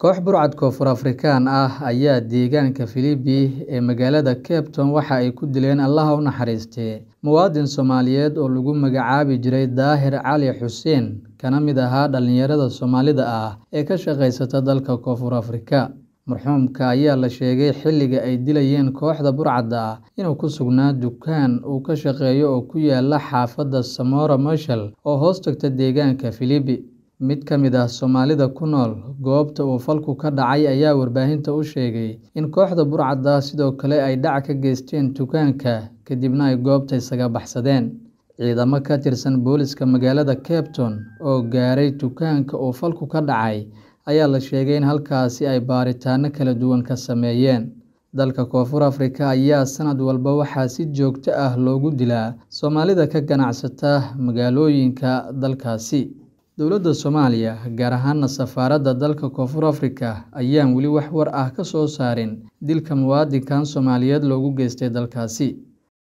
koox burcad koonfur afrikaan ah ayaa deegaanka Filibi ee magaalada Cape waxa ay ku dileen allaha u naxariistee muwaadin Soomaaliyeed oo lagu magacaabi jiray Daahir Cali Xuseen kana mid ahaa dhalinyarada Soomaalida ah ee ka shaqaysata dalka koonfur Afrika marxuumka ayaa la sheegay xilliga ay dilayeen kooxda burcadda ah inuu ku sugnaa dukaan uu ka shaqeeyo oo ku yaala xaafadda Samora Machel oo hoos tagta deegaanka Filibi Mid ka mid ah Soomaalida ku nool goobta uu falku ka dhacay ayaa warbaahinta u sheegay in kooxda Burcadda ah sidoo kale ay dhac ka geysteen tukaanka kadibna ay goobta isaga baxsadeen. Ciidamo ka tirsan booliiska magaalada kebton oo gaaray tukaanka uu falku ka dhacay ayaa la sheegay in halkaasi ay baaritaano kala duwan ka sameeyeen. Dalka Koonfur Afrika ayaa sanad walba waxaa si joogto ah loogu dilaa Soomaalida ka ganacsata magaalooyinka dalkaasi. Dowladda Soomaaliya, gaar ahaana safaaradda dalka Koonfur Afrika, ayaan weli wax war ah ka soo saarin dilka muwaadinkan Soomaaliyeed loogu geystay dalkaasi.